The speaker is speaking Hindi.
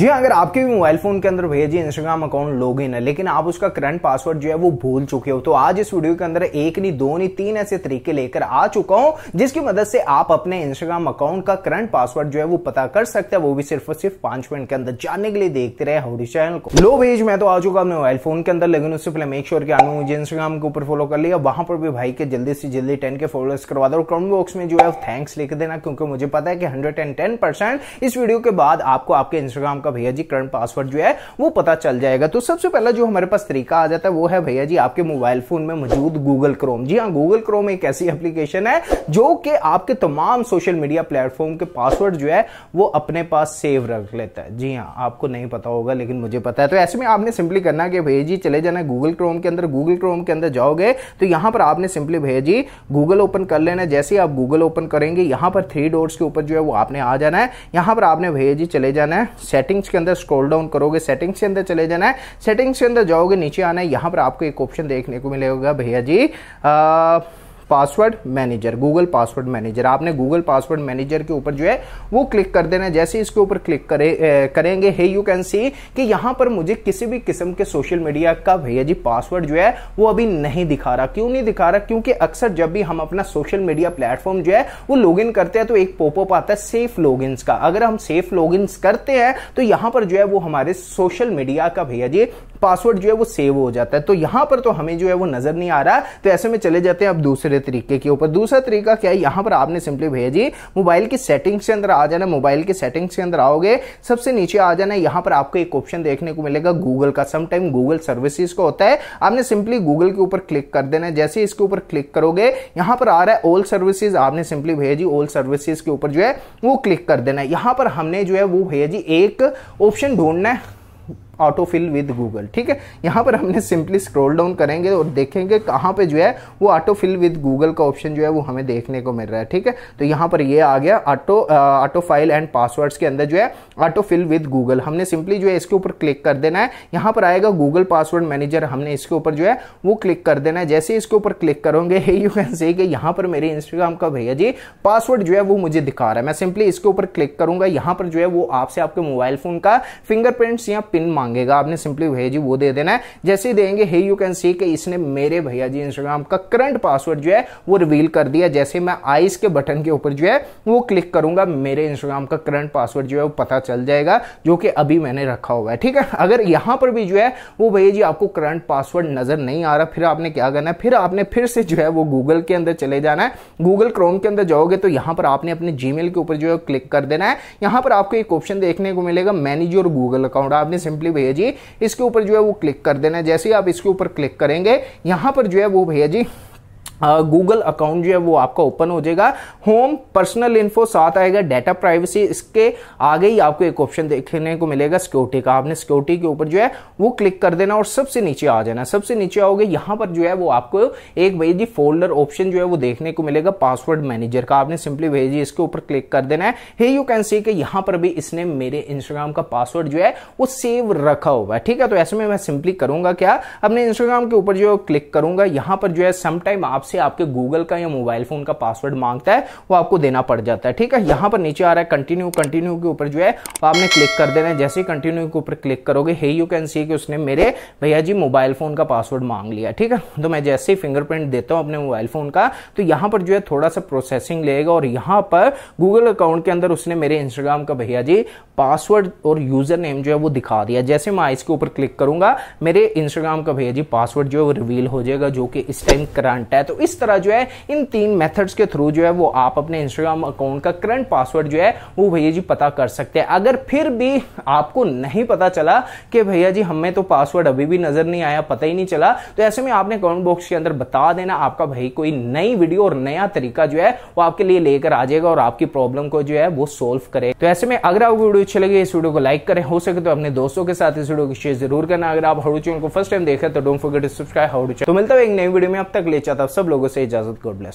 जी हाँ अगर आपके भी मोबाइल फोन के अंदर भैया जी इंस्टाग्राम अकाउंट लॉग इन है लेकिन आप उसका करंट पासवर्ड जो है वो भूल चुके हो तो आज इस वीडियो के अंदर एक नहीं दो नहीं तीन ऐसे तरीके लेकर आ चुका हूं जिसकी मदद से आप अपने इंस्टाग्राम अकाउंट का करंट पासवर्ड जो है वो पता कर सकते हैं वो भी सिर्फ और सिर्फ पांच मिनट के अंदर जानने के लिए देखते रहे हमारी चैनल को लो भेज मैं तो आ चुका अपने मोबाइल फोन के अंदर लेकिन उससे पहले मेक श्योर के आगे मुझे इंस्टाग्राम के ऊपर फॉलो कर लिया वहां पर भी भाई के जल्दी से जल्दी टेन के फॉलोअर्स करवा दो और कमेंट बॉक्स में जो है थैंक्स लिख देना क्योंकि मुझे पता है कि हंड्रेड इस वीडियो के बाद आपको आपके इंस्टाग्राम का आपका भैया जी करंट पासवर्ड जो है वो पता चल जाएगा तो सबसे पहला जो हमारे पास तरीका आ जाता है वो है भैया जी आपके मोबाइल फोन में मौजूद गूगल क्रोम जी हाँ गूगल क्रोम एक ऐसी एप्लीकेशन है जो कि आपके तमाम सोशल मीडिया प्लेटफॉर्म के पासवर्ड जो है वो अपने पास सेव रख लेता है जी हाँ आपको नहीं पता होगा लेकिन मुझे पता है तो ऐसे में आपने सिंपली करना कि भैया जी चले जाना गूगल क्रोम के अंदर गूगल क्रोम के अंदर जाओगे तो यहाँ पर आपने सिंपली भैया जी गूगल ओपन कर लेना जैसे आप गूगल ओपन करेंगे यहाँ पर थ्री डोर्स के ऊपर जो है वो आपने आ जाना है यहाँ पर आपने भैया जी चले जाना है सेटिंग सेटिंग्स के अंदर स्क्रॉल डाउन करोगे सेटिंग्स के अंदर चले जाना है सेटिंग्स के अंदर जाओगे नीचे आना है यहां पर आपको एक ऑप्शन देखने को मिलेगा भैया जी आ, password manager Google password manager आपने गूगल पासवर्ड मैनेजर के ऊपर जो है वो क्लिक कर देना है जैसे इसके ऊपर क्लिक करे, करेंगे हे यू कैन सी कि यहां पर मुझे किसी भी किस्म के सोशल मीडिया का भैया जी पासवर्ड जो है वो अभी नहीं दिखा रहा क्यों नहीं दिखा रहा क्योंकि अक्सर जब भी हम अपना सोशल मीडिया प्लेटफॉर्म जो है वो लॉग करते हैं तो एक पोपअप आता है सेफ लॉग का अगर हम सेफ लॉग करते हैं तो यहां पर जो है वो हमारे सोशल मीडिया का भैया जी पासवर्ड जो है वो सेव हो जाता है तो यहां पर तो हमें जो है वो नजर नहीं आ रहा तो ऐसे में चले जाते हैं अब दूसरे तरीके के ऊपर दूसरा तरीका क्या है यहां पर आपने सिंपली भेजी मोबाइल की सेटिंग्स के अंदर आ जाना मोबाइल की सेटिंग्स के अंदर आओगे सबसे नीचे आ जाना यहां पर आपको एक ऑप्शन देखने को मिलेगा गूगल का समटाइम गूगल सर्विसेज का होता है आपने सिंपली गूगल के ऊपर क्लिक कर देना है जैसे इसके ऊपर क्लिक करोगे यहां पर आ रहा है ओल्ड सर्विसेज आपने सिंपली भेजी ओल्ड सर्विसेज के ऊपर जो है वो क्लिक कर देना है यहां पर हमने जो है वो भैया जी एक ऑप्शन ढूंढना है ऑटो फिल विद गूगल ठीक है यहाँ पर हमने सिंपली स्क्रोल डाउन करेंगे और देखेंगे कहाँ पे जो है वो ऑटो फिल विद गूगल का ऑप्शन जो है वो हमें देखने को मिल रहा है ठीक है तो यहाँ पर ये आ गया auto auto fill and passwords के अंदर जो है ऑटो फिल विद गूगल हमने सिंपली जो है इसके ऊपर क्लिक कर देना है यहाँ पर आएगा गूगल पासवर्ड मैनेजर हमने इसके ऊपर जो है वो क्लिक कर देना है जैसे इसके ऊपर क्लिक करोगे यू कैन से कि यहाँ पर मेरे इंस्टाग्राम का भैया जी पासवर्ड जो है वो मुझे दिखा रहा है मैं सिंपली इसके ऊपर क्लिक करूंगा यहाँ पर जो है वो आपसे आपके मोबाइल फोन का फिंगरप्रिंट्स या पिन मांग मांगेगा आपने सिंपली भैया जी वो दे देना है जैसे ही देंगे हे यू कैन सी कि इसने मेरे भैया जी इंस्टाग्राम का करंट पासवर्ड जो है वो रिवील कर दिया जैसे मैं आइस के बटन के ऊपर जो है वो क्लिक करूंगा मेरे इंस्टाग्राम का करंट पासवर्ड जो है वो पता चल जाएगा जो कि अभी मैंने रखा हुआ है ठीक है अगर यहां पर भी जो है वो भैया जी आपको करंट पासवर्ड नजर नहीं आ रहा फिर आपने क्या करना है फिर आपने फिर से जो है वो गूगल के अंदर चले जाना है गूगल क्रोम के अंदर जाओगे तो यहां पर आपने अपने जीमेल के ऊपर जो है क्लिक कर देना है यहां पर आपको एक ऑप्शन देखने को मिलेगा मैनेज योर गूगल अकाउंट आपने सिंपली भैया जी इसके ऊपर जो है वो क्लिक कर देना जैसे ही आप इसके ऊपर क्लिक करेंगे यहाँ पर जो है वो भैया जी गूगल हाँ, अकाउंट जो है वो आपका ओपन हो जाएगा होम पर्सनल इन्फो साथ आएगा डाटा प्राइवेसी इसके आगे ही आपको एक ऑप्शन देखने को मिलेगा सिक्योरिटी का आपने सिक्योरिटी के ऊपर जो है वो क्लिक कर देना और सबसे नीचे आ जाना सबसे नीचे आओगे यहां पर जो है वो आपको एक भैया जी फोल्डर ऑप्शन जो है वो देखने को मिलेगा पासवर्ड मैनेजर का आपने सिंपली भैया जी इसके ऊपर क्लिक कर देना है हे यू कैन सी के यहां पर भी इसने मेरे इंस्टाग्राम का पासवर्ड जो है वो सेव रखा हुआ है ठीक है तो ऐसे में मैं सिंपली करूंगा क्या अपने इंस्टाग्राम के ऊपर जो क्लिक करूंगा यहां पर जो है समटाइम आप आपसे आपके गूगल का या मोबाइल फोन का पासवर्ड मांगता है वो आपको देना पड़ जाता है ठीक है यहां पर नीचे आ रहा है कंटिन्यू कंटिन्यू के ऊपर जो है आपने क्लिक कर देना है जैसे ही कंटिन्यू के ऊपर क्लिक करोगे हे यू कैन सी कि उसने मेरे भैया जी मोबाइल फोन का पासवर्ड मांग लिया ठीक है तो मैं जैसे ही फिंगरप्रिंट देता हूं अपने मोबाइल फोन का तो यहां पर जो है थोड़ा सा प्रोसेसिंग लेगा और यहां पर गूगल अकाउंट के अंदर उसने मेरे इंस्टाग्राम का भैया जी पासवर्ड और यूजर नेम जो है वो दिखा दिया जैसे मैं इसके ऊपर क्लिक करूंगा मेरे इंस्टाग्राम का भैया जी पासवर्ड जो है वो रिवील हो जाएगा जो कि इस टाइम करंट है तो इस तरह जो है इन तीन मेथड्स के थ्रू जो है वो आप अपने इंस्टाग्राम अकाउंट का करंट पासवर्ड जो है वो भैया जी पता कर सकते हैं अगर फिर भी आपको नहीं पता चला कि भैया जी हमें तो पासवर्ड अभी भी नजर नहीं आया पता ही नहीं चला तो ऐसे में आपने कमेंट बॉक्स के अंदर बता देना आपका भाई कोई नई वीडियो और नया तरीका जो है वो आपके लिए लेकर आ जाएगा और आपकी प्रॉब्लम को जो है वो सोल्व करे तो ऐसे में अगर आपको वीडियो अच्छी लगे इस वीडियो को लाइक करें हो सके तो अपने दोस्तों के साथ इस वीडियो को शेयर जरूर करना अगर आप हड़ू चैनल को फर्स्ट टाइम देखें तो डोंट फॉरगेट टू सब्सक्राइब हाउडू चैनल तो मिलता है एक नई वीडियो में अब तक ले जाता सब लोगों से इजाजत गॉड ब्लेस